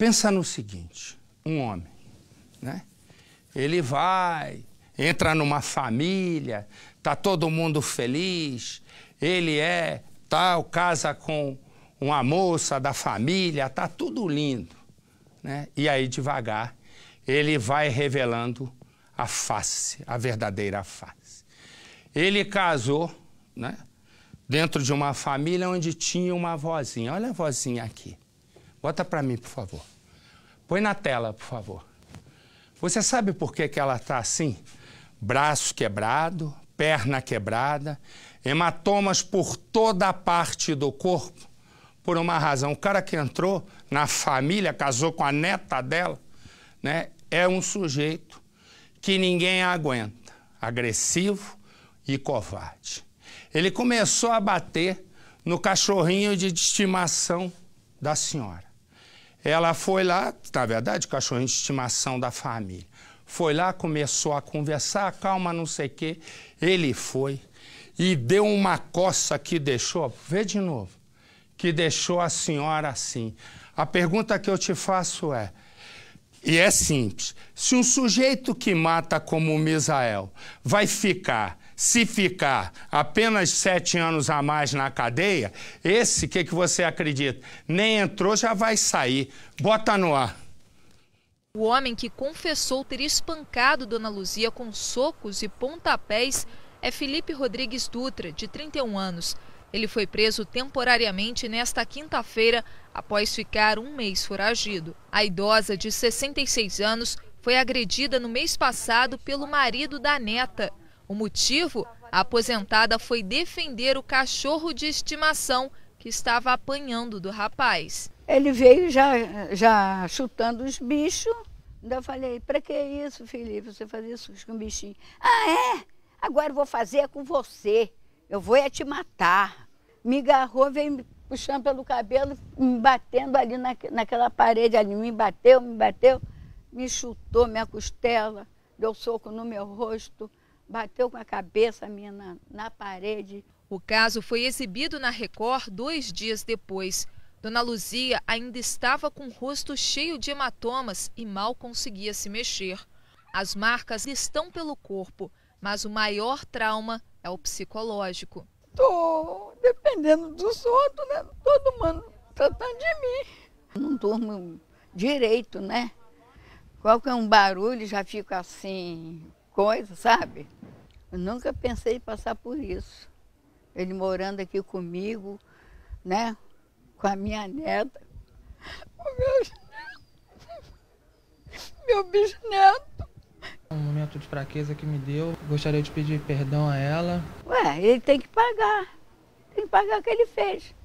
Pensa no seguinte: um homem, né? Ele vai, entra numa família, tá todo mundo feliz, ele é tal, tá, casa com uma moça da família, tá tudo lindo, né? E aí devagar ele vai revelando a face, a verdadeira face. Ele casou, né? Dentro de uma família onde tinha uma vozinha. Olha a vozinha aqui. Bota para mim, por favor. Põe na tela, por favor. Você sabe por que, que ela está assim? Braço quebrado, perna quebrada, hematomas por toda a parte do corpo, por uma razão. O cara que entrou na família, casou com a neta dela, né, é um sujeito que ninguém aguenta, agressivo e covarde. Ele começou a bater no cachorrinho de estimação da senhora. Ela foi lá, na verdade, cachorrinho de estimação da família. Foi lá, começou a conversar, calma, não sei o quê. Ele foi e deu uma coça que deixou, vê de novo, que deixou a senhora assim. A pergunta que eu te faço é, e é simples, se um sujeito que mata como o Misael vai ficar se ficar apenas sete anos a mais na cadeia, esse, o que, que você acredita? Nem entrou, já vai sair. Bota no ar. O homem que confessou ter espancado Dona Luzia com socos e pontapés é Felipe Rodrigues Dutra, de 31 anos. Ele foi preso temporariamente nesta quinta-feira, após ficar um mês foragido. A idosa, de 66 anos, foi agredida no mês passado pelo marido da neta o motivo? A aposentada foi defender o cachorro de estimação que estava apanhando do rapaz. Ele veio já, já chutando os bichos. Ainda falei, para que isso, Felipe, você fazer isso com bichinho? Ah, é? Agora eu vou fazer com você. Eu vou é te matar. Me agarrou, veio me puxando pelo cabelo, me batendo ali na, naquela parede ali. Me bateu, me bateu, me chutou minha costela, deu soco no meu rosto bateu com a cabeça minha na, na parede. O caso foi exibido na Record dois dias depois. Dona Luzia ainda estava com o rosto cheio de hematomas e mal conseguia se mexer. As marcas estão pelo corpo, mas o maior trauma é o psicológico. Estou dependendo dos outros, né? Todo mundo tratando de mim. Não durmo direito, né? Qualquer um barulho já fico assim, coisa, sabe? Eu nunca pensei em passar por isso. Ele morando aqui comigo, né? Com a minha neta, o meu, meu bisneto. Um momento de fraqueza que me deu, gostaria de pedir perdão a ela. Ué, ele tem que pagar. Tem que pagar o que ele fez.